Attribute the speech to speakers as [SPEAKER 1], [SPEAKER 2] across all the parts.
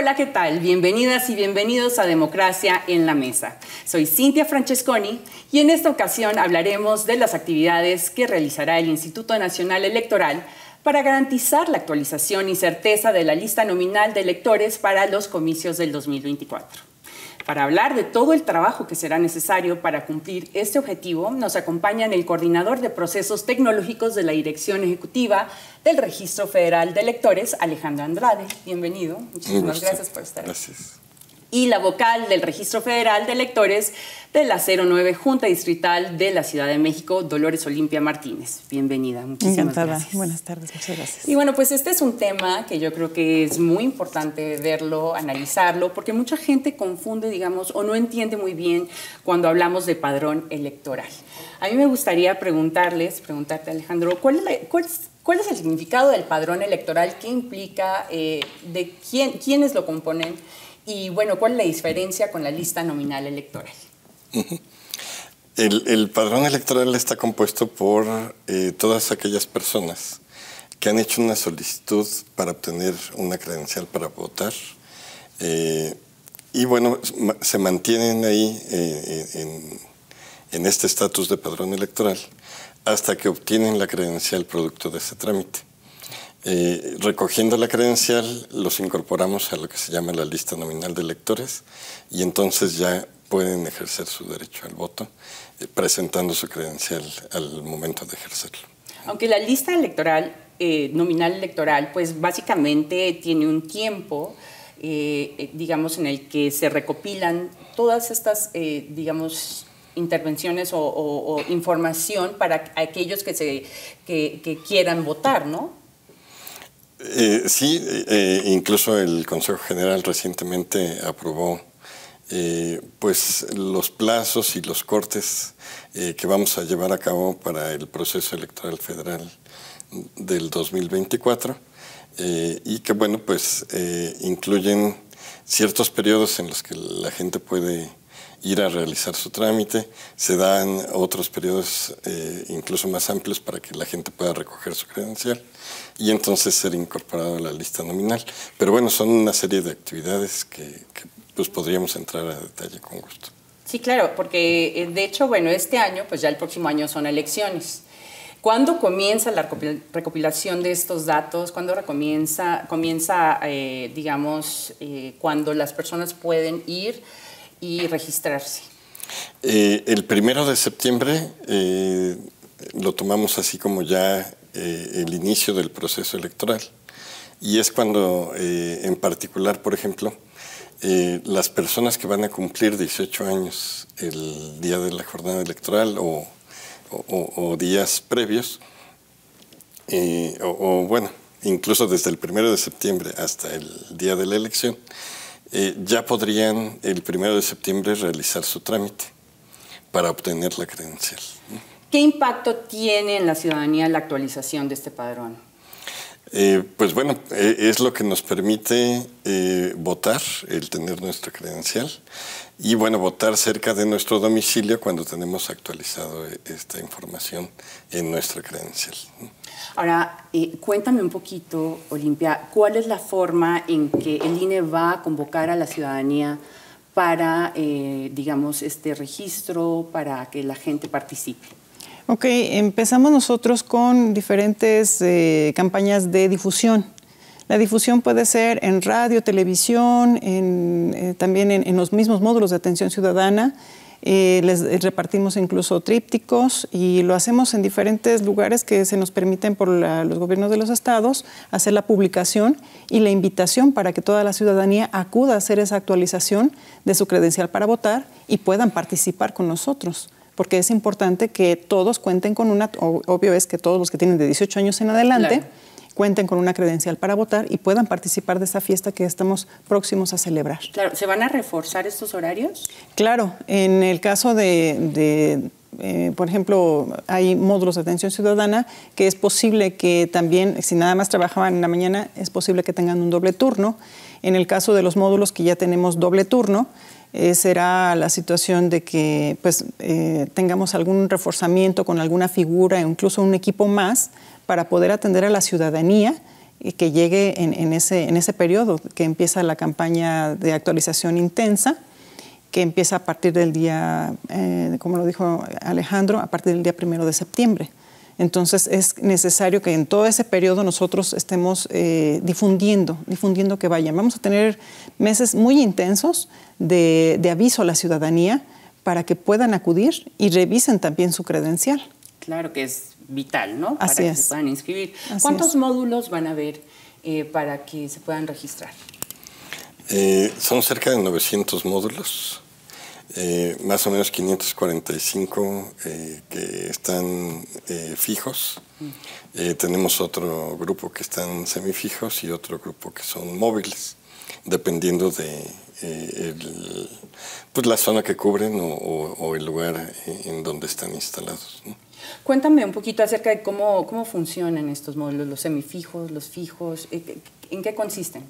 [SPEAKER 1] Hola, ¿qué tal? Bienvenidas y bienvenidos a Democracia en la Mesa. Soy Cintia Francesconi y en esta ocasión hablaremos de las actividades que realizará el Instituto Nacional Electoral para garantizar la actualización y certeza de la lista nominal de electores para los comicios del 2024. Para hablar de todo el trabajo que será necesario para cumplir este objetivo, nos acompaña el coordinador de procesos tecnológicos de la Dirección Ejecutiva del Registro Federal de Electores, Alejandro Andrade. Bienvenido. Muchísimas gracias por estar aquí. Gracias y la vocal del Registro Federal de Electores de la 09 Junta Distrital de la Ciudad de México, Dolores Olimpia Martínez. Bienvenida, muchísimas gracias.
[SPEAKER 2] Buenas tardes, muchas gracias.
[SPEAKER 1] Y bueno, pues este es un tema que yo creo que es muy importante verlo, analizarlo, porque mucha gente confunde, digamos, o no entiende muy bien cuando hablamos de padrón electoral. A mí me gustaría preguntarles, preguntarte Alejandro, ¿cuál es, el significado del padrón electoral? ¿Qué implica? Eh, ¿De quién, quiénes lo componen? Y bueno, ¿cuál es la diferencia con la lista nominal electoral?
[SPEAKER 3] el, padrón electoral está compuesto por eh, todas aquellas personas que han hecho una solicitud para obtener una credencial para votar. Eh, y bueno, se mantienen ahí eh, en, este estatus de padrón electoral hasta que obtienen la credencial producto de ese trámite. Eh, recogiendo la credencial, los incorporamos a lo que se llama la lista nominal de electores y entonces ya pueden ejercer su derecho al voto eh, presentando su credencial al momento de ejercerlo.
[SPEAKER 1] Aunque la lista electoral, eh, nominal electoral, pues básicamente tiene un tiempo, digamos, en el que se recopilan todas estas, digamos, intervenciones o, información para aquellos que, se, que quieran votar, ¿no?
[SPEAKER 3] Eh, sí, eh, incluso el Consejo General recientemente aprobó eh, pues los plazos y los cortes eh, que vamos a llevar a cabo para el proceso electoral federal del 2024 y que bueno pues incluyen ciertos periodos en los que la gente puede ir a realizar su trámite. Se dan otros periodos eh, incluso más amplios para que la gente pueda recoger su credencial y entonces ser incorporado a la lista nominal. Pero bueno, son una serie de actividades que, pues podríamos entrar a detalle con gusto.
[SPEAKER 1] Sí, claro, porque eh, de hecho, bueno, este año, pues ya el próximo año son elecciones. ¿Cuándo comienza la recopilación de estos datos? ¿Cuándo comienza, comienza eh, digamos, cuando las personas pueden ir y registrarse?
[SPEAKER 3] Eh, el primero de septiembre eh, lo tomamos así como ya eh, el inicio del proceso electoral. Y es cuando, en particular, por ejemplo, las personas que van a cumplir 18 años el día de la jornada electoral o, días previos, o bueno, incluso desde el primero de septiembre hasta el día de la elección, eh, ya podrían el primero de septiembre realizar su trámite para obtener la credencial.
[SPEAKER 1] ¿Qué impacto tiene en la ciudadanía la actualización de este padrón?
[SPEAKER 3] Eh, pues bueno, e, es lo que nos permite eh, votar, el tener nuestra credencial y bueno, votar cerca de nuestro domicilio cuando tenemos actualizado eh, esta información en nuestra credencial.
[SPEAKER 1] Ahora, cuéntame un poquito, Olimpia, ¿cuál es la forma en que el INE va a convocar a la ciudadanía para, digamos, este registro, para que la gente participe?
[SPEAKER 2] Ok, empezamos nosotros con diferentes eh, campañas de difusión. La difusión puede ser en radio, televisión, eh, también en, los mismos módulos de atención ciudadana. Eh, les repartimos incluso trípticos y lo hacemos en diferentes lugares que se nos permiten por los gobiernos de los estados hacer la publicación y la invitación para que toda la ciudadanía acuda a hacer esa actualización de su credencial para votar y puedan participar con nosotros porque es importante que todos cuenten con una, obvio es que todos los que tienen de 18 años en adelante, cuenten con una credencial para votar y puedan participar de esta fiesta que estamos próximos a celebrar.
[SPEAKER 1] Claro, ¿se van a reforzar estos horarios?
[SPEAKER 2] Claro, en el caso de, eh, por ejemplo, hay módulos de atención ciudadana que es posible que también, si nada más trabajaban en la mañana, es posible que tengan un doble turno. En el caso de los módulos que ya tenemos doble turno, eh, será la situación de que pues, eh, tengamos algún reforzamiento con alguna figura, incluso un equipo más, para poder atender a la ciudadanía y que llegue en, ese, en ese periodo que empieza la campaña de actualización intensa, que empieza a partir del día, eh, como lo dijo Alejandro, a partir del día primero de septiembre. Entonces es necesario que en todo ese periodo nosotros estemos eh, difundiendo, difundiendo que vayan. Vamos a tener meses muy intensos de, aviso a la ciudadanía para que puedan acudir y revisen también su credencial.
[SPEAKER 1] Claro que es vital, ¿no? Así para que se puedan inscribir. ¿Cuántos módulos van a haber eh, para que se puedan registrar?
[SPEAKER 3] Eh, son cerca de 900 módulos eh, más o menos 545 eh, que están eh, fijos. tenemos otro grupo que están semifijos y otro grupo que son móviles, dependiendo de pues, la zona que cubren o, el lugar en donde están instalados.
[SPEAKER 1] Cuéntame un poquito acerca de cómo, cómo funcionan estos modelos, los semifijos, los fijos, ¿en qué consisten?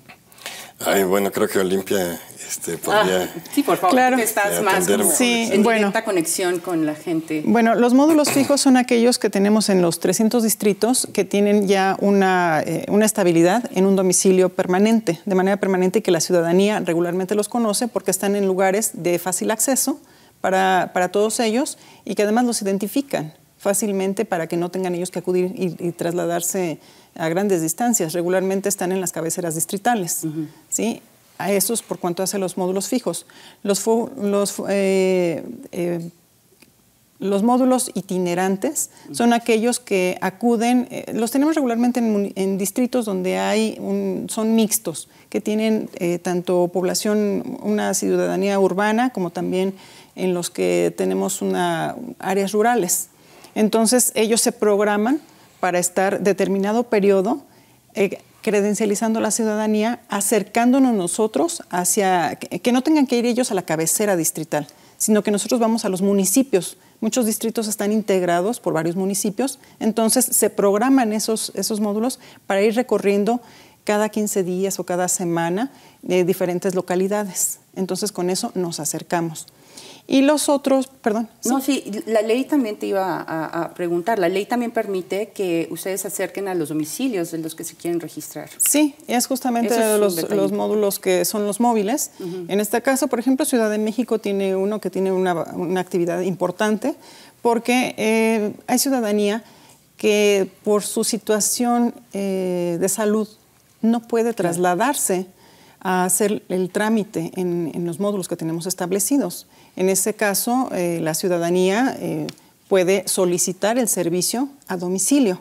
[SPEAKER 3] Ay, bueno, creo que Olimpia este, podría. Ah,
[SPEAKER 1] sí, por favor, estás más sí, en bueno, directa conexión con la gente.
[SPEAKER 2] Bueno, los módulos fijos son aquellos que tenemos en los 300 distritos que tienen ya eh, una, estabilidad en un domicilio permanente, de manera permanente y que la ciudadanía regularmente los conoce porque están en lugares de fácil acceso para, para todos ellos y que además los identifican fácilmente para que no tengan ellos que acudir y trasladarse a grandes distancias, regularmente están en las cabeceras distritales, ¿sí? A esos por cuanto hace los módulos fijos. Los, eh, eh, los, módulos itinerantes son aquellos que acuden, eh, los tenemos regularmente en, distritos donde hay son mixtos, que tienen tanto población, una ciudadanía urbana, como también en los que tenemos una, áreas rurales. Entonces ellos se programan para estar determinado periodo eh, credencializando la ciudadanía, acercándonos nosotros hacia, que, no tengan que ir ellos a la cabecera distrital, sino que nosotros vamos a los municipios. Muchos distritos están integrados por varios municipios, entonces se programan esos, esos módulos para ir recorriendo cada 15 días o cada semana eh, diferentes localidades. Entonces con eso nos acercamos. Y los otros, perdón. No,
[SPEAKER 1] sí, la ley también te iba a, preguntar. La ley también permite que ustedes se acerquen a los domicilios de los que se quieren registrar.
[SPEAKER 2] Sí, es justamente los, módulos que son los móviles. En este caso, por ejemplo, Ciudad de México tiene uno que tiene una, actividad importante porque eh, hay ciudadanía que por su situación eh, de salud no puede trasladarse a hacer el trámite en los módulos que tenemos establecidos. En ese caso, eh, la ciudadanía eh, puede solicitar el servicio a domicilio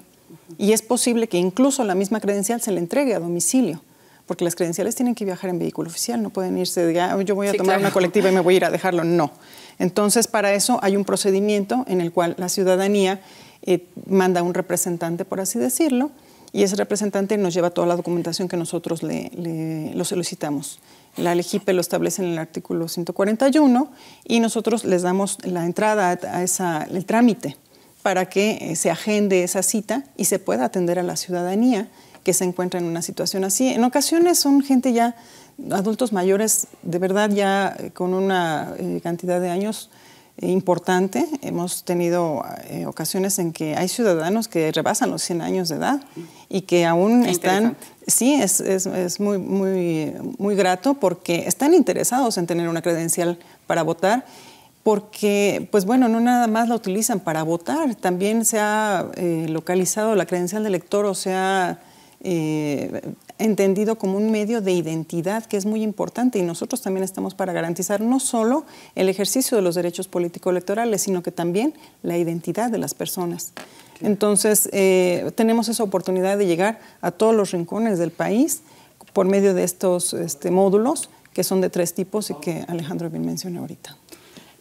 [SPEAKER 2] y es posible que incluso la misma credencial se le entregue a domicilio porque las credenciales tienen que viajar en vehículo oficial, no pueden irse de, ah, yo voy a tomar una colectiva y me voy a ir a dejarlo, no. Entonces, para eso hay un procedimiento en el cual la ciudadanía eh, manda un representante, por así decirlo, y ese representante nos lleva toda la documentación que nosotros le, solicitamos. La LEGIPE lo establece en el artículo 141 y nosotros les damos la entrada a el trámite para que eh, se agende esa cita y se pueda atender a la ciudadanía que se encuentra en una situación así. En ocasiones son gente ya, adultos mayores, de verdad ya eh, con una eh, cantidad de años importante. Hemos tenido eh, ocasiones en que hay ciudadanos que rebasan los 100 años de edad y que aún están... Sí, es, es, muy, muy, muy grato porque están interesados en tener una credencial para votar porque, pues bueno, no nada más la utilizan para votar, también se ha eh, localizado la credencial de elector, o sea... ha eh, entendido como un medio de identidad que es muy importante y nosotros también estamos para garantizar no solo el ejercicio de los derechos político-electorales, sino que también la identidad de las personas. Entonces, eh, tenemos esa oportunidad de llegar a todos los rincones del país por medio de estos este, módulos que son de tres tipos y que Alejandro bien menciona ahorita.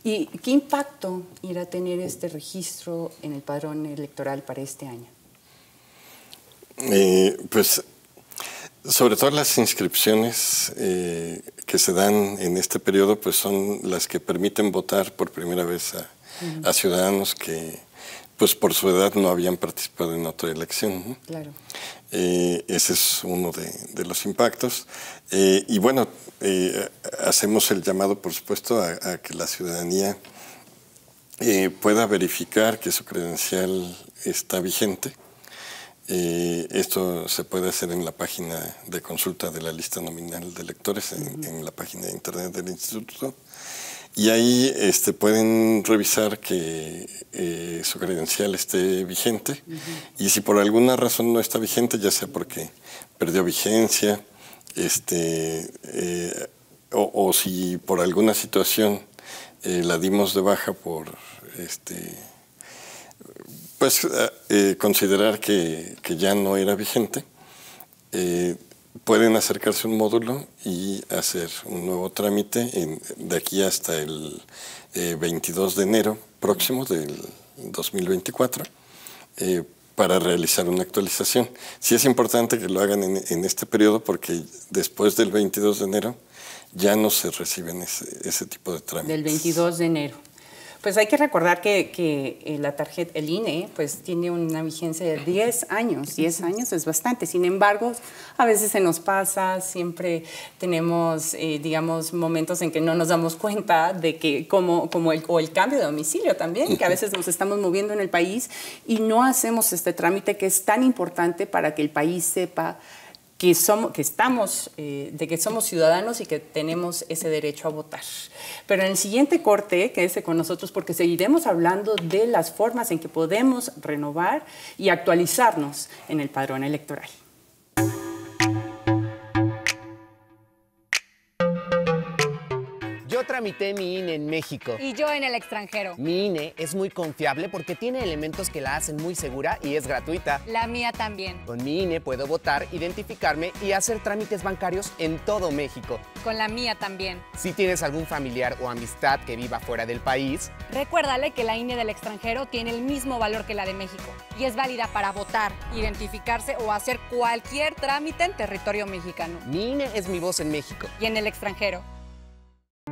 [SPEAKER 1] ¿Y qué impacto irá a tener este registro en el padrón electoral para este año?
[SPEAKER 3] Eh, pues sobre todo las inscripciones eh, que se dan en este periodo, pues son las que permiten votar por primera vez a, ciudadanos que, pues por su edad no habían participado en otra elección. Claro. Eh, ese es uno de, los impactos. Eh, y bueno, hacemos el llamado, por supuesto, a que la ciudadanía pueda verificar que su credencial está vigente eh, esto se puede hacer en la página de consulta de la lista nominal de lectores, en, la página de internet del instituto. Y ahí este, pueden revisar que eh, su credencial esté vigente. Y si por alguna razón no está vigente, ya sea porque perdió vigencia, este, eh, o, si por alguna situación la dimos de baja por... Este, pues eh, eh considerar que, ya no era vigente, eh, pueden acercarse un módulo y hacer un nuevo trámite de aquí hasta el 22 eh, de enero próximo del 2024 para realizar una actualización. Sí es importante que lo hagan en, este periodo porque después del 22 de enero ya no se reciben ese, ese tipo de trámites. Del
[SPEAKER 1] 22 de enero. Pues hay que recordar que, eh, la tarjeta, el INE, pues tiene una vigencia de 10 años. 10 años es bastante. Sin embargo, a veces se nos pasa, siempre tenemos, eh, digamos, momentos en que no nos damos cuenta de que, como, el, el cambio de domicilio también, que a veces nos estamos moviendo en el país y no hacemos este trámite que es tan importante para que el país sepa que, somos, que estamos, eh, de que somos ciudadanos y que tenemos ese derecho a votar. Pero en el siguiente corte, quédese con nosotros porque seguiremos hablando de las formas en que podemos renovar y actualizarnos en el padrón electoral. tramité mi INE en México. Y yo en el extranjero. Mi INE es muy confiable porque tiene elementos que la hacen muy segura y es gratuita. La mía también. Con mi INE puedo votar, identificarme y hacer trámites bancarios en todo México. Con la mía también. Si tienes algún familiar o amistad que viva fuera del país, recuérdale que la INE del extranjero tiene el mismo valor que la de México y es válida para votar, identificarse o hacer cualquier trámite en territorio mexicano.
[SPEAKER 2] Mi INE es mi voz
[SPEAKER 1] en México. Y en el extranjero.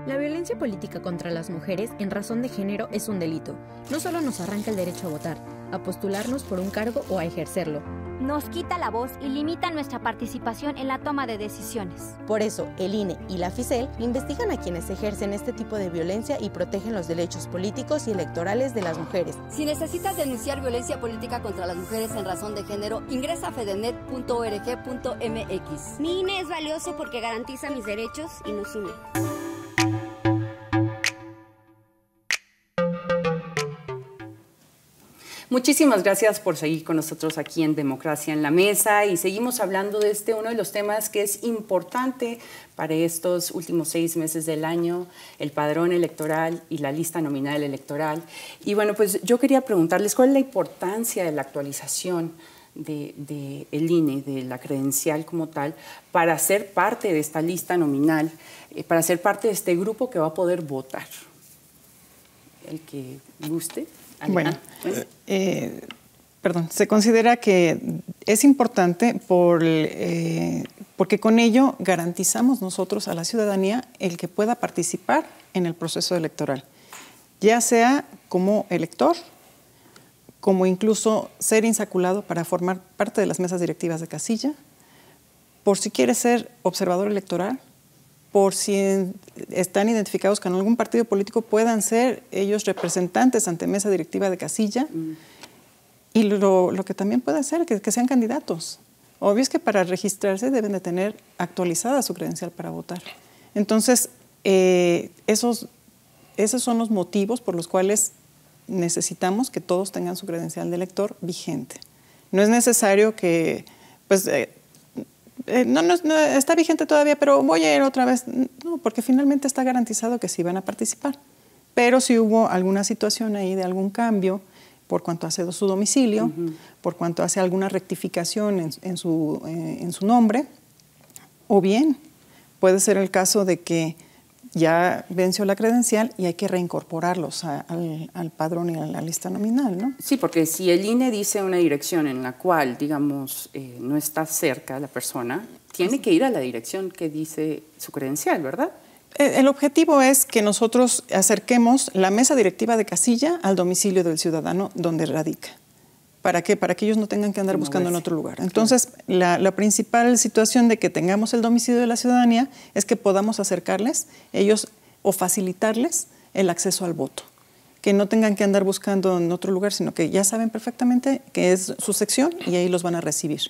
[SPEAKER 1] La violencia política contra las mujeres en razón de género es un delito. No solo nos arranca el derecho a votar, a postularnos por un cargo o a ejercerlo.
[SPEAKER 2] Nos quita la voz y limita nuestra participación en la toma de decisiones.
[SPEAKER 1] Por eso, el INE y la FICEL investigan a quienes ejercen este tipo de violencia y protegen los derechos políticos y electorales de las mujeres.
[SPEAKER 2] Si necesitas denunciar violencia política contra las mujeres en razón de género, ingresa a fedenet.org.mx. Mi INE es valioso porque garantiza mis derechos y nos une.
[SPEAKER 1] Muchísimas gracias por seguir con nosotros aquí en Democracia en la Mesa y seguimos hablando de este uno de los temas que es importante para estos últimos seis meses del año, el padrón electoral y la lista nominal electoral. Y bueno, pues yo quería preguntarles cuál es la importancia de la actualización del de, el INE, de la credencial como tal, para ser parte de esta lista nominal, eh, para ser parte de este grupo que va a poder votar. El que guste.
[SPEAKER 2] Bueno, pues. eh, perdón, se considera que es importante por, eh, porque con ello garantizamos nosotros a la ciudadanía el que pueda participar en el proceso electoral, ya sea como elector, como incluso ser insaculado para formar parte de las mesas directivas de casilla, por si quiere ser observador electoral, por si están identificados con algún partido político, puedan ser ellos representantes ante mesa directiva de casilla. Mm. Y lo, lo, que también puede hacer, que, que sean candidatos. Obvio es que para registrarse deben de tener actualizada su credencial para votar. Entonces, eh, esos, esos son los motivos por los cuales necesitamos que todos tengan su credencial de elector vigente. No es necesario que, pues, eh, eh, no, no, está vigente todavía, pero voy a ir otra vez. No, porque finalmente está garantizado que sí van a participar. Pero si hubo alguna situación ahí de algún cambio por cuanto hace su domicilio, por cuanto hace alguna rectificación en, su, eh, en su nombre, o bien puede ser el caso de que ya venció la credencial y hay que reincorporarlos al, padrón y a la lista nominal, ¿no?
[SPEAKER 1] Sí, porque si el INE dice una dirección en la cual, digamos, eh, no está cerca la persona, tiene que ir a la dirección que dice
[SPEAKER 2] su credencial, ¿verdad? E, el objetivo es que nosotros acerquemos la mesa directiva de casilla al domicilio del ciudadano donde radica. ¿Para qué? Para que ellos no tengan que andar buscando en pues, otro lugar. Entonces, la, principal situación de que tengamos el domicilio de la ciudadanía es que podamos acercarles ellos o facilitarles el acceso al voto. Que no tengan que andar buscando en otro lugar, sino que ya saben perfectamente que es su sección y ahí los van a recibir.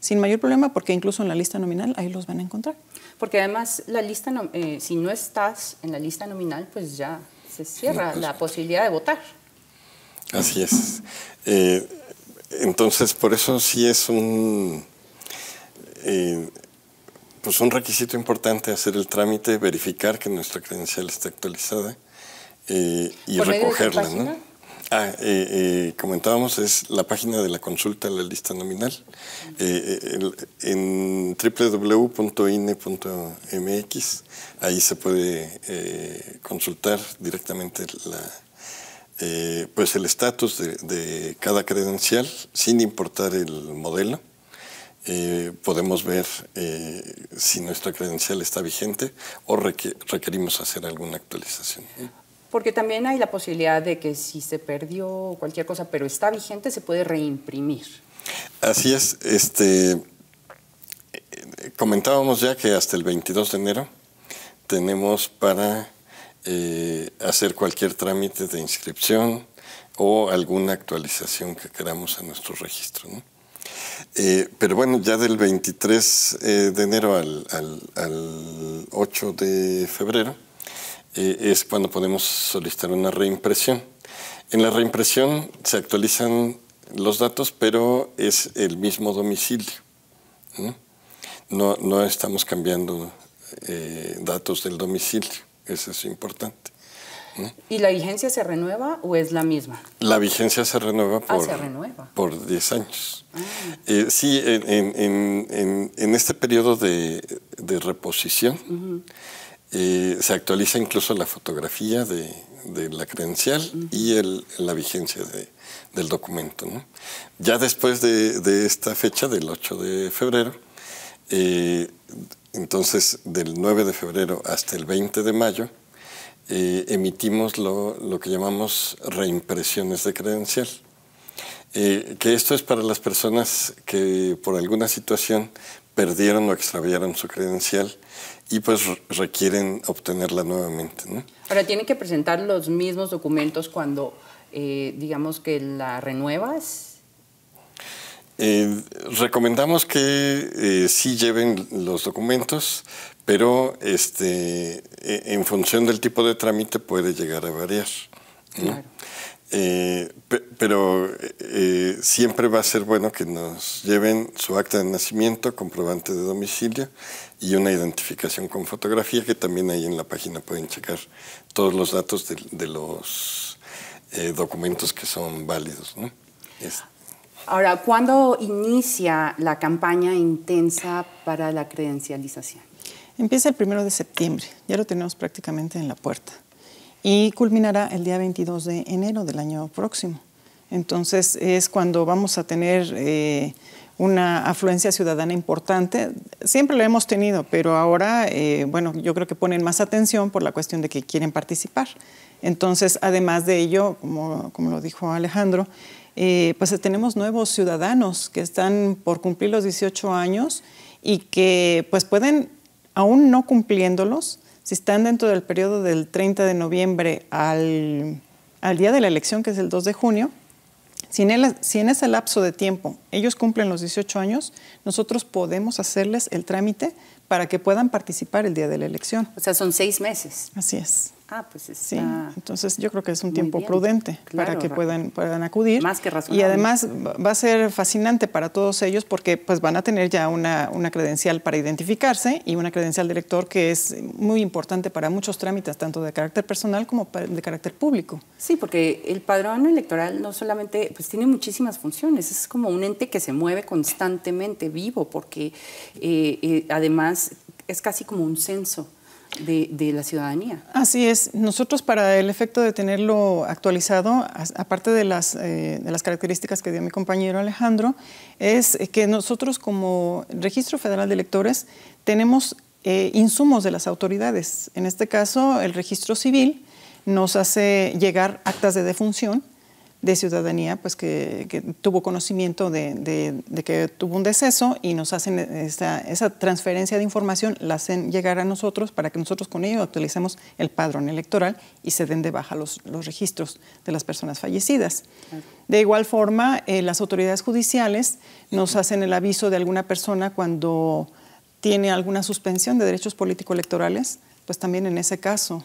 [SPEAKER 2] Sin mayor problema, porque incluso en la lista nominal ahí los van a encontrar. Porque
[SPEAKER 1] además, la lista eh, si no estás en la lista nominal, pues ya se cierra pues. la posibilidad de votar.
[SPEAKER 3] Así es. Eh, entonces, por eso sí es un, eh, pues un requisito importante hacer el trámite, verificar que nuestra credencial está actualizada eh, y recogerla. ¿no? Ah, eh, eh, comentábamos, es la página de la consulta, la lista nominal, en www.ine.mx, ahí se puede consultar directamente la eh, pues el estatus de, cada credencial, sin importar el modelo. Eh, podemos ver eh, si nuestra credencial está vigente o requerimos hacer alguna actualización.
[SPEAKER 1] Porque también hay la posibilidad de que si se perdió cualquier cosa, pero está vigente, se puede reimprimir.
[SPEAKER 3] Así es. Este, comentábamos ya que hasta el 22 de enero tenemos para eh, hacer cualquier trámite de inscripción o alguna actualización que queramos a nuestro registro. Eh, pero bueno, ya del 23 eh, de enero al, 8 de febrero es cuando podemos solicitar una reimpresión. En la reimpresión se actualizan los datos, pero es el mismo domicilio. No, no, estamos cambiando datos del domicilio. Eso es importante.
[SPEAKER 1] ¿Y la vigencia se renueva o es la misma?
[SPEAKER 3] La vigencia se renueva ah, por, por 10 años. Ah. Eh, sí, en, este periodo de, reposición eh, se actualiza incluso la fotografía de, la credencial y el, la vigencia del documento. Ya después de, esta fecha, del 8 de febrero, eh, entonces, del 9 de febrero hasta el 20 de mayo, eh, emitimos lo, que llamamos reimpresiones de credencial. Eh, que esto es para las personas que por alguna situación perdieron o extraviaron su credencial y pues requieren obtenerla nuevamente.
[SPEAKER 1] Ahora, ¿tienen que presentar los mismos documentos cuando eh, digamos que la renuevas?
[SPEAKER 3] Eh, recomendamos que eh, sí lleven los documentos, pero este, e, en función del tipo de trámite puede llegar a variar. Claro. Eh, pero eh, siempre va a ser bueno que nos lleven su acta de nacimiento, comprobante de domicilio y una identificación con fotografía, que también ahí en la página pueden checar todos los datos de, los documentos que son válidos. ¿no?
[SPEAKER 1] Ahora, ¿cuándo inicia la campaña intensa para la credencialización?
[SPEAKER 2] Empieza el primero de septiembre, ya lo tenemos prácticamente en la puerta y culminará el día 22 de enero del año próximo. Entonces es cuando vamos a tener eh, una afluencia ciudadana importante. Siempre lo hemos tenido, pero ahora, eh, bueno, yo creo que ponen más atención por la cuestión de que quieren participar. Entonces, además de ello, como, como lo dijo Alejandro, eh, pues tenemos nuevos ciudadanos que están por cumplir los 18 años y que pues pueden, aún no cumpliéndolos, si están dentro del periodo del 30 de noviembre al, día de la elección, que es el 2 de junio, si en, el, si en, ese lapso de tiempo ellos cumplen los 18 años, nosotros podemos hacerles el trámite para que puedan participar el día de la elección.
[SPEAKER 1] O sea, son seis meses. Así es. Ah, pues Sí,
[SPEAKER 2] entonces yo creo que es un tiempo prudente para que puedan, puedan acudir. Más que razonable. Y además va a ser fascinante para todos ellos porque pues van a tener ya una, una credencial para identificarse y una credencial de elector que es muy importante para muchos trámites, tanto de carácter personal como de carácter público. Sí,
[SPEAKER 1] porque el padrón electoral no solamente, pues tiene muchísimas funciones, es como un ente que se mueve constantemente, vivo, porque eh, eh, además es casi como un censo de, la ciudadanía.
[SPEAKER 2] Así es. Nosotros para el efecto de tenerlo actualizado, aparte de las, eh, de las características que dio mi compañero Alejandro, es que nosotros como Registro Federal de Electores tenemos eh, insumos de las autoridades. En este caso, el registro civil nos hace llegar actas de defunción de ciudadanía pues que, tuvo conocimiento de, que tuvo un deceso y nos hacen esa transferencia de información, la hacen llegar a nosotros para que nosotros con ello actualicemos el padrón electoral y se den de baja los, los registros de las personas fallecidas. De igual forma, eh, las autoridades judiciales nos hacen el aviso de alguna persona cuando tiene alguna suspensión de derechos político-electorales, pues también en ese caso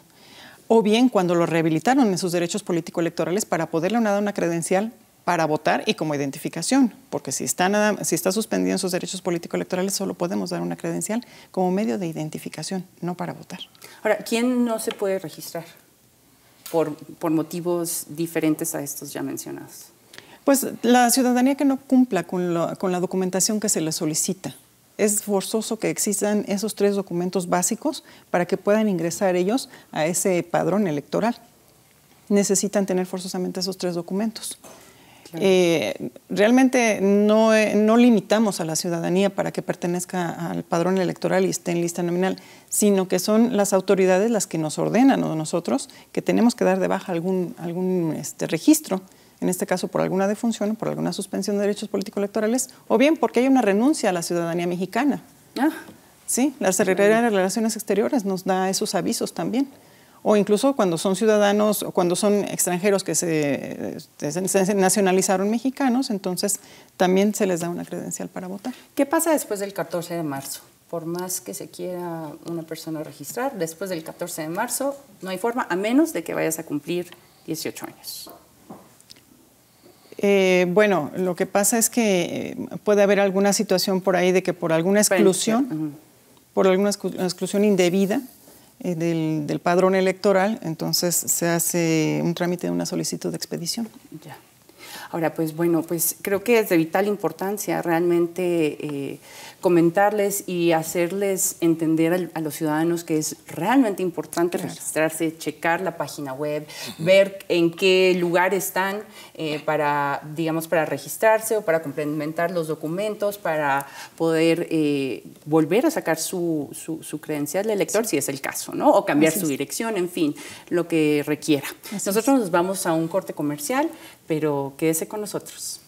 [SPEAKER 2] o bien cuando lo rehabilitaron en sus derechos político-electorales para poderle dar una credencial para votar y como identificación, porque si está, si está suspendido en sus derechos político-electorales solo podemos dar una credencial como medio de identificación, no para votar.
[SPEAKER 1] Ahora, ¿quién no se puede registrar por, motivos diferentes a estos ya mencionados?
[SPEAKER 2] Pues la ciudadanía que no cumpla con, con la documentación que se le solicita es forzoso que existan esos tres documentos básicos para que puedan ingresar ellos a ese padrón electoral. Necesitan tener forzosamente esos tres documentos. Eh, realmente eh, no, limitamos a la ciudadanía para que pertenezca al padrón electoral y esté en lista nominal, sino que son las autoridades las que nos ordenan o nosotros que tenemos que dar de baja algún, algún este, registro en este caso por alguna defunción o por alguna suspensión de derechos políticos electorales o bien porque hay una renuncia a la ciudadanía mexicana. Ah. Sí, la Secretaría de Relaciones Exteriores nos da esos avisos también. O incluso cuando son ciudadanos o cuando son extranjeros que se eh, nacionalizaron mexicanos, entonces también se les da una credencial para votar.
[SPEAKER 1] ¿Qué pasa después del 14 de marzo? por más que se quiera una persona registrar, después del 14 de marzo no hay forma, a menos de que vayas a cumplir 18
[SPEAKER 2] años. Eh, bueno, lo que pasa es que eh, puede haber alguna situación por ahí de que por alguna exclusión, por alguna exclusión indebida eh, del, padrón electoral, entonces se hace un trámite de una solicitud de expedición. Ya.
[SPEAKER 1] Ahora, pues bueno, pues creo que es de vital importancia realmente comentarles y hacerles entender a los ciudadanos que es realmente importante registrarse, checar la página web, ver en qué lugar están eh, para, digamos, para registrarse o para complementar los documentos, para poder eh, volver a sacar su, su, credencial de elector, si es el caso, ¿no? O cambiar su dirección, en fin, lo que requiera. Nosotros nos vamos a un corte comercial, pero quédese con nosotros.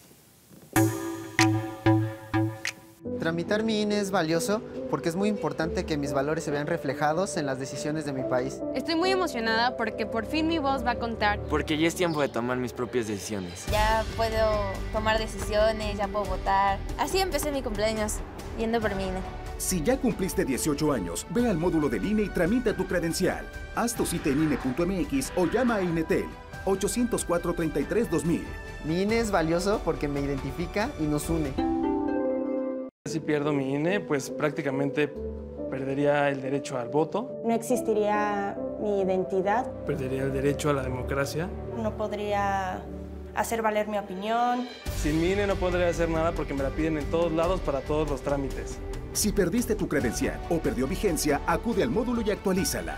[SPEAKER 2] Tramitar mi INE es valioso porque es muy importante que mis valores se vean reflejados en las decisiones de mi país.
[SPEAKER 1] Estoy muy emocionada porque por fin mi voz va a contar.
[SPEAKER 2] Porque ya es tiempo de tomar mis propias decisiones. Ya puedo tomar decisiones, ya puedo votar. Así empecé mi cumpleaños, yendo por mi INE. Si ya cumpliste 18 años, ve al módulo del INE y tramita tu credencial. Haz tu cita en INE.mx o llama a INETEL 804-33-2000. Mi INE es valioso porque me identifica y nos une. Si pierdo mi INE, pues prácticamente perdería el derecho al voto. No existiría mi identidad. Perdería el derecho a la democracia. No podría hacer valer mi opinión. Sin mi INE no podría hacer nada porque me la piden en todos lados para todos los trámites. Si perdiste tu credencial o perdió vigencia, acude al módulo y actualízala.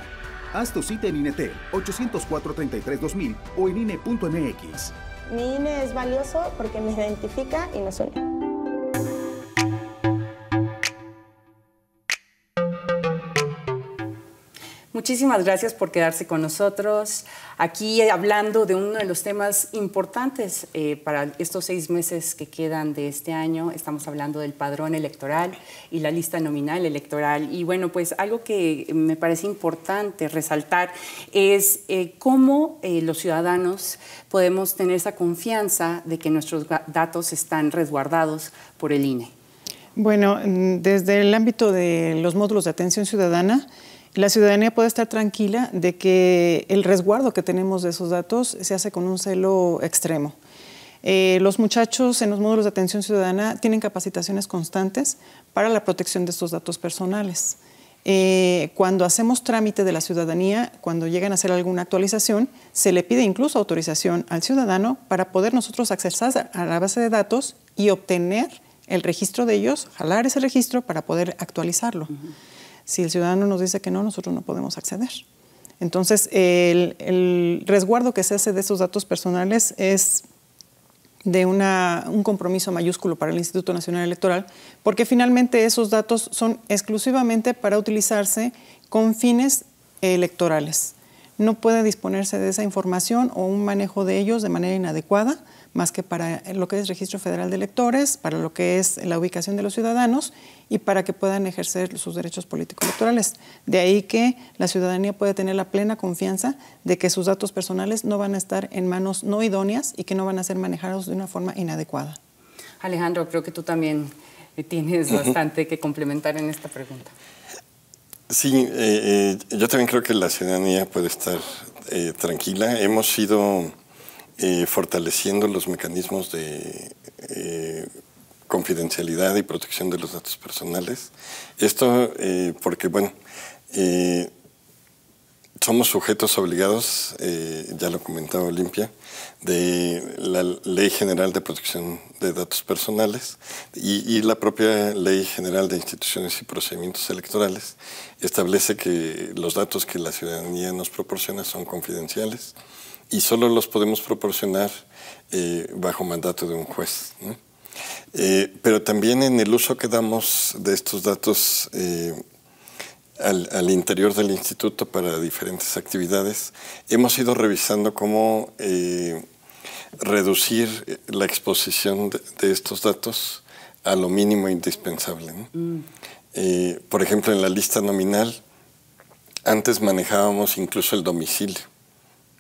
[SPEAKER 2] Haz tu cita en INETEL 804 33 o en INE.mx. Mi INE es valioso porque me identifica y me une.
[SPEAKER 1] Muchísimas gracias por quedarse con nosotros aquí hablando de uno de los temas importantes eh, para estos seis meses que quedan de este año. Estamos hablando del padrón electoral y la lista nominal electoral. Y bueno, pues algo que me parece importante resaltar es eh, cómo eh, los ciudadanos podemos tener esa confianza de que nuestros datos están resguardados por el
[SPEAKER 2] INE. Bueno, mm, desde el ámbito de los módulos de atención ciudadana, la ciudadanía puede estar tranquila de que el resguardo que tenemos de esos datos se hace con un celo extremo. Eh, los muchachos en los módulos de atención ciudadana tienen capacitaciones constantes para la protección de estos datos personales. Eh, cuando hacemos trámite de la ciudadanía, cuando llegan a hacer alguna actualización, se le pide incluso autorización al ciudadano para poder nosotros accesar a la base de datos y obtener el registro de ellos, jalar ese registro para poder actualizarlo. Si el ciudadano nos dice que no, nosotros no podemos acceder. Entonces, el, resguardo que se hace de esos datos personales es de un compromiso mayúsculo para el Instituto Nacional Electoral, porque finalmente esos datos son exclusivamente para utilizarse con fines electorales. No puede disponerse de esa información o un manejo de ellos de manera inadecuada más que para lo que es registro federal de electores, para lo que es la ubicación de los ciudadanos y para que puedan ejercer sus derechos políticos electorales. De ahí que la ciudadanía puede tener la plena confianza de que sus datos personales no van a estar en manos no idóneas y que no van a ser manejados de una forma inadecuada.
[SPEAKER 1] Alejandro, creo que tú también eh, tienes bastante que complementar en esta pregunta.
[SPEAKER 3] Sí, eh, eh, yo también creo que la ciudadanía puede estar tranquila. Hemos sido eh, fortaleciendo los mecanismos de eh, confidencialidad y protección de los datos personales. Esto eh, porque, bueno, somos sujetos obligados, ya lo comentaba Olimpia, de la Ley General de Protección de Datos Personales y, y, la propia Ley General de Instituciones y Procedimientos Electorales establece que los datos que la ciudadanía nos proporciona son confidenciales y solo los podemos proporcionar eh, bajo mandato de un juez. Eh, pero también en el uso que damos de estos datos eh, al, interior del instituto para diferentes actividades, hemos ido revisando cómo reducir la exposición de, estos datos a lo mínimo indispensable. Mm. por ejemplo, en la lista nominal, antes manejábamos incluso el domicilio.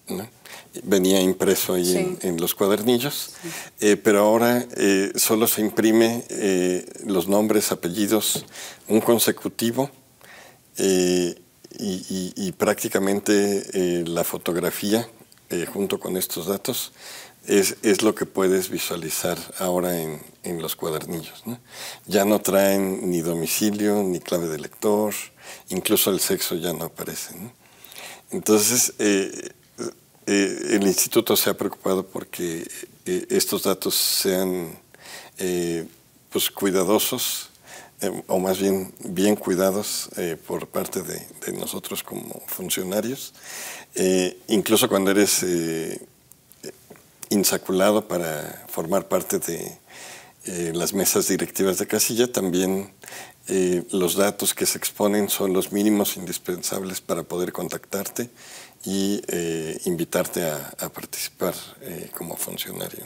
[SPEAKER 3] ¿no? venía impreso ahí en, los cuadernillos, eh, pero ahora eh, solo se imprime eh, los nombres, apellidos, un consecutivo y, prácticamente la fotografía junto con estos datos es, es, lo que puedes visualizar ahora en, en los cuadernillos. ¿no? Ya no traen ni domicilio, ni clave de lector, incluso el sexo ya no aparece. ¿no? Entonces, eh, el instituto se ha preocupado porque eh, estos datos sean eh, pues cuidadosos o más bien bien cuidados por parte de, nosotros como funcionarios. incluso cuando eres insaculado para formar parte de las mesas directivas de casilla, también los datos que se exponen son los mínimos indispensables para poder contactarte y eh, invitarte a, participar eh, como funcionario.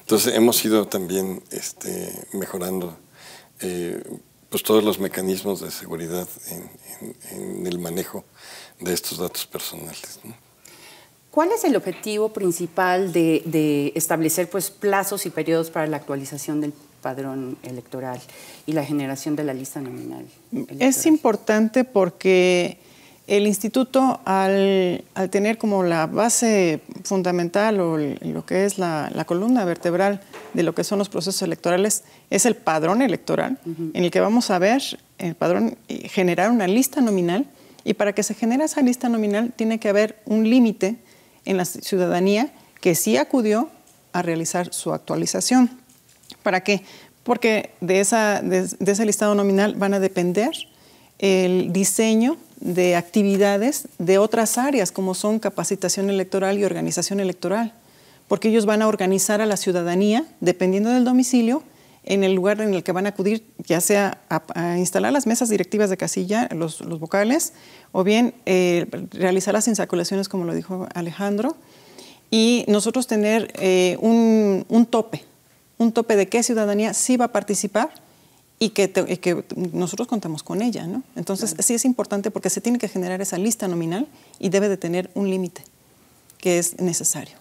[SPEAKER 3] Entonces hemos ido también este, mejorando eh, pues todos los mecanismos de seguridad en, el manejo de estos datos personales.
[SPEAKER 1] ¿Cuál es el objetivo principal de, establecer pues, plazos y periodos para la actualización del padrón electoral y la generación de la lista nominal?
[SPEAKER 2] Mm, es importante porque el instituto, al, tener como la base fundamental o lo que es la, columna vertebral de lo que son los procesos electorales, es el padrón electoral, en el que vamos a ver el padrón generar una lista nominal y para que se genere esa lista nominal tiene que haber un límite en la ciudadanía que sí acudió a realizar su actualización. ¿Para qué? Porque de, esa, de ese listado nominal van a depender el diseño de actividades de otras áreas, como son capacitación electoral y organización electoral, porque ellos van a organizar a la ciudadanía, dependiendo del domicilio, en el lugar en el que van a acudir, ya sea a, instalar las mesas directivas de casilla, los, vocales, o bien eh, realizar las insaculaciones, como lo dijo Alejandro, y nosotros tener eh, un, un tope, un tope de qué ciudadanía sí va a participar y que, nosotros contamos con ella, ¿no? Entonces sí es importante porque se tiene que generar esa lista nominal y debe de tener un límite que es necesario.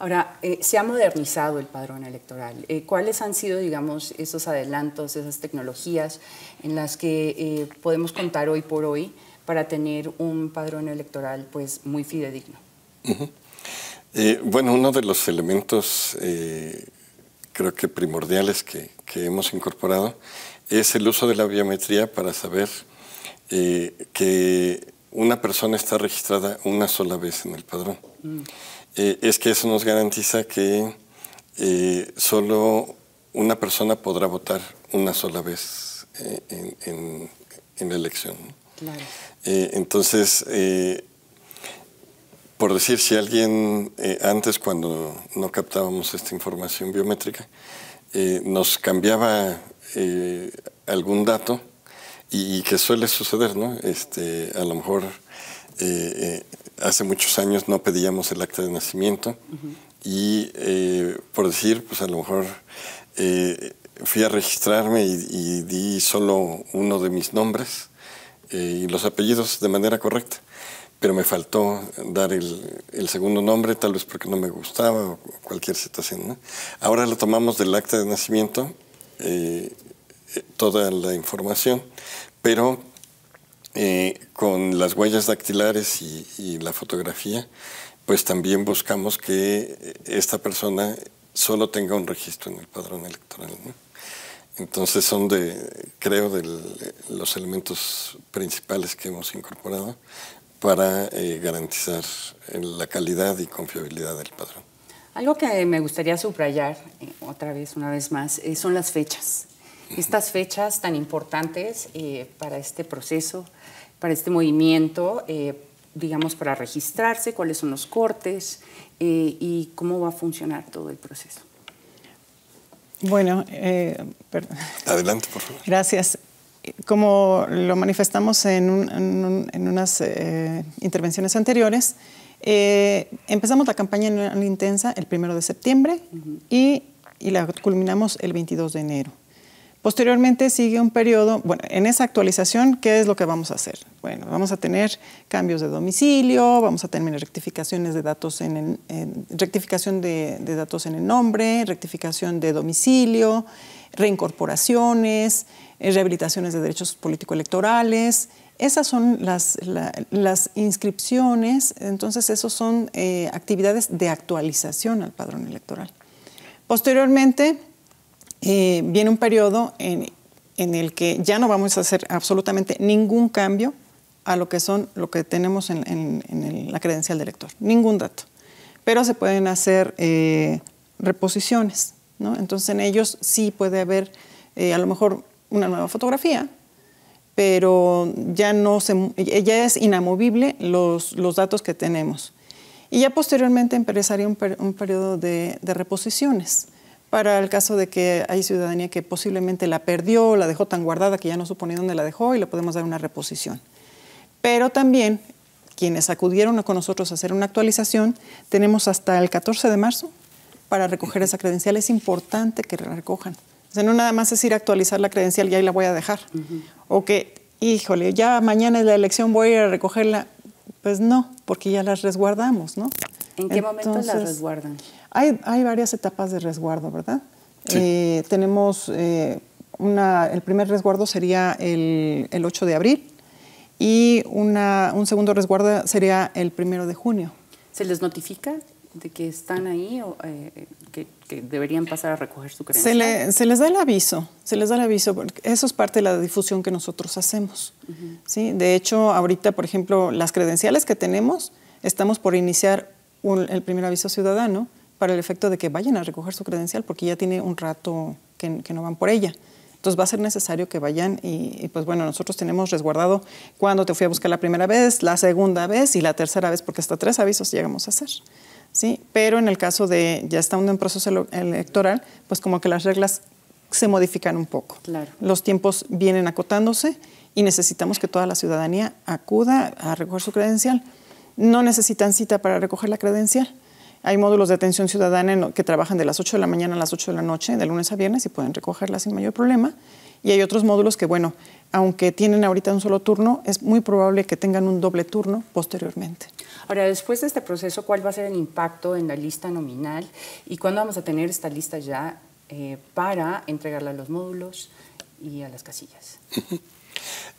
[SPEAKER 1] Ahora, eh, se ha modernizado el padrón electoral. Eh, ¿Cuáles han sido, digamos, esos adelantos, esas tecnologías en las que eh, podemos contar hoy por hoy para tener un padrón electoral pues, muy fidedigno?
[SPEAKER 3] bueno, uno de los elementos creo que primordiales que, que hemos incorporado, es el uso de la biometría para saber eh, que una persona está registrada una sola vez en el padrón. Mm. Eh, es que eso nos garantiza que eh, solo una persona podrá votar una sola vez en, en, la elección. Claro. entonces, por decir, si alguien eh, antes, cuando no captábamos esta información biométrica, eh, nos cambiaba eh, algún dato, y, que suele suceder, ¿no? Este, a lo mejor hace muchos años no pedíamos el acta de nacimiento, y por decir, pues a lo mejor fui a registrarme y, di solo uno de mis nombres y los apellidos de manera correcta pero me faltó dar el, segundo nombre, tal vez porque no me gustaba o cualquier situación. Ahora lo tomamos del acta de nacimiento, eh, eh, toda la información, pero eh, con las huellas dactilares y, la fotografía, pues también buscamos que esta persona solo tenga un registro en el padrón electoral. Entonces son de, creo, de los elementos principales que hemos incorporado para eh, garantizar eh, la calidad y confiabilidad del padrón.
[SPEAKER 1] Algo que me gustaría subrayar, eh, otra vez, una vez más, son las fechas. Estas fechas tan importantes para este proceso, para este movimiento, digamos, para registrarse, cuáles son los cortes y cómo va a funcionar todo el proceso.
[SPEAKER 2] Bueno, perdón. Adelante, por favor. Gracias como lo manifestamos en, unas eh, intervenciones anteriores, eh, empezamos la campaña intensa el 1 de septiembre y, la culminamos el 22 de enero. Posteriormente sigue un periodo, bueno, en esa actualización, ¿qué es lo que vamos a hacer? Bueno, vamos a tener cambios de domicilio, vamos a tener rectificaciones de datos en, rectificación de, de, datos en el nombre, rectificación de domicilio, reincorporaciones, eh, rehabilitaciones de derechos político-electorales. Esas son las, inscripciones, entonces esas son eh, actividades de actualización al padrón electoral. Posteriormente eh, viene un periodo en, el que ya no vamos a hacer absolutamente ningún cambio a lo que son lo que tenemos en, la credencial de elector, ningún dato. Pero se pueden hacer reposiciones. Entonces en ellos sí puede haber eh, a lo mejor una nueva fotografía, pero ya, no se, eh, ya es inamovible los, los datos que tenemos. Y ya posteriormente empezaría un, periodo de, reposiciones para el caso de que hay ciudadanía que posiblemente la perdió, la dejó tan guardada que ya no supone dónde la dejó y le podemos dar una reposición. Pero también quienes acudieron con nosotros a hacer una actualización, tenemos hasta el 14 de marzo para recoger esa credencial. Es importante que la recojan. O sea, no nada más es ir a actualizar la credencial y ahí la voy a dejar. O que, híjole, ya mañana es la elección, voy a ir a recogerla. Pues no, porque ya las resguardamos, ¿no? ¿En qué momento las resguardan? Hay, varias etapas de resguardo, ¿verdad? Eh, tenemos eh, una, el primer resguardo sería el, 8 de abril y un segundo resguardo sería el 1 de junio.
[SPEAKER 1] ¿Se les notifica de que están ahí o eh, que, deberían pasar a recoger su credencial?
[SPEAKER 2] Se, les da el aviso, se les da el aviso, porque eso es parte de la difusión que nosotros hacemos. ¿sí? De hecho, ahorita, por ejemplo, las credenciales que tenemos, estamos por iniciar el primer aviso ciudadano para el efecto de que vayan a recoger su credencial porque ya tiene un rato que, no van por ella. Entonces va a ser necesario que vayan y, y, pues bueno, nosotros tenemos resguardado cuando te fui a buscar la primera vez, la segunda vez y la tercera vez, porque hasta tres avisos llegamos a hacer. Pero en el caso de ya estando en proceso electoral, pues como que las reglas se modifican un poco. Los tiempos vienen acotándose y necesitamos que toda la ciudadanía acuda a recoger su credencial. No necesitan cita para recoger la credencial. Hay módulos de atención ciudadana que trabajan de las 8 de la mañana a las 8 de la noche, de lunes a viernes, y pueden recogerla sin mayor problema. Y hay otros módulos que, bueno, aunque tienen ahorita un solo turno, es muy probable que tengan un doble turno posteriormente.
[SPEAKER 1] Ahora, después de este proceso, ¿cuál va a ser el impacto en la lista nominal y cuándo vamos a tener esta lista ya eh, para entregarla a los módulos y a las casillas?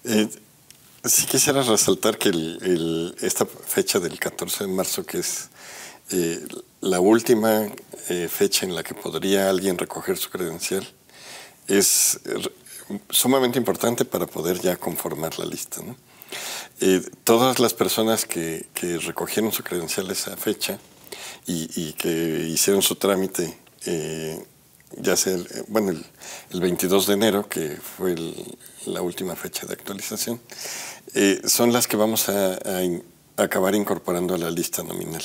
[SPEAKER 3] Eh, sí quisiera resaltar que esta fecha del 14 de marzo, que es eh, la última fecha en la que podría alguien recoger su credencial, es sumamente importante para poder ya conformar la lista. Eh, todas las personas que, recogieron su credencial esa fecha y, que hicieron su trámite, eh, ya sea, el, eh, bueno, el, 22 de enero, que fue la última fecha de actualización, son las que vamos a, acabar incorporando a la lista nominal.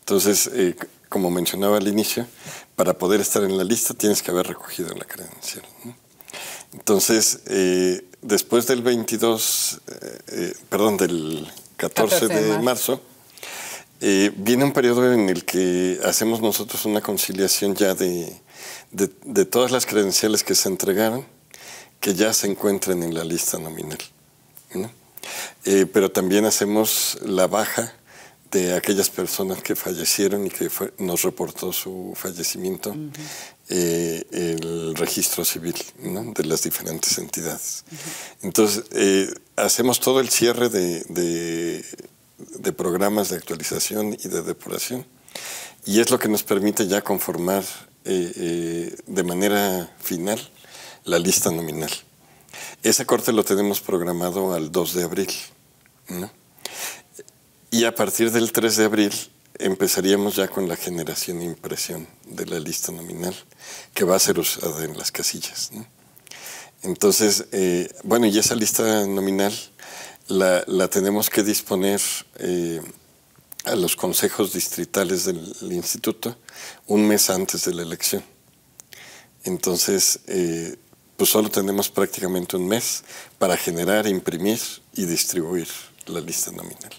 [SPEAKER 3] Entonces, como mencionaba al inicio, para poder estar en la lista tienes que haber recogido la credencial. ¿no? Entonces, eh, después del 22, eh, eh, perdón, del 14, de, marzo, viene un periodo en el que hacemos nosotros una conciliación ya de, todas las credenciales que se entregaron, que ya se encuentran en la lista nominal. pero también hacemos la baja de aquellas personas que fallecieron y que nos reportó su fallecimiento eh, el registro civil de las diferentes entidades. Entonces, eh, hacemos todo el cierre de, programas de actualización y de depuración. Y es lo que nos permite ya conformar eh, de manera final la lista nominal. Ese corte lo tenemos programado al 2 de abril. Y a partir del 3 de abril empezaríamos ya con la generación e impresión de la lista nominal, que va a ser usada en las casillas. Entonces, eh, bueno, y esa lista nominal la, tenemos que disponer eh, a los consejos distritales del, instituto un mes antes de la elección. Entonces, eh, pues solo tenemos prácticamente un mes para generar, imprimir y distribuir la lista nominal.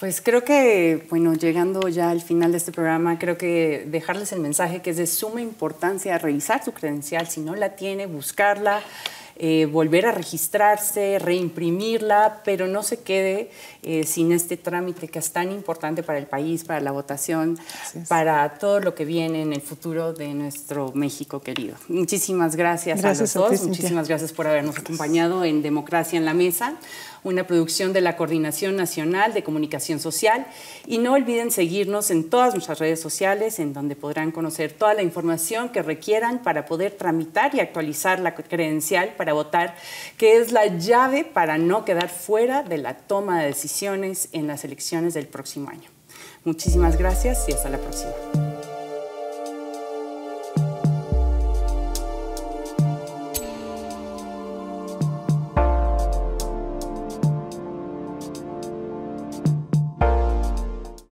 [SPEAKER 1] Pues creo que, bueno, llegando ya al final de este programa, creo que dejarles el mensaje que es de suma importancia revisar su credencial, si no la tiene, buscarla. Eh, volver a registrarse, reimprimirla, pero no se quede eh, sin este trámite que es tan importante para el país, para la votación, para todo lo que viene en el futuro de nuestro México querido. Muchísimas gracias, a los dos, muchísimas gracias por habernos acompañado en Democracia en la Mesa una producción de la Coordinación Nacional de Comunicación Social. Y no olviden seguirnos en todas nuestras redes sociales, en donde podrán conocer toda la información que requieran para poder tramitar y actualizar la credencial para votar, que es la llave para no quedar fuera de la toma de decisiones en las elecciones del próximo año. Muchísimas gracias y hasta la próxima.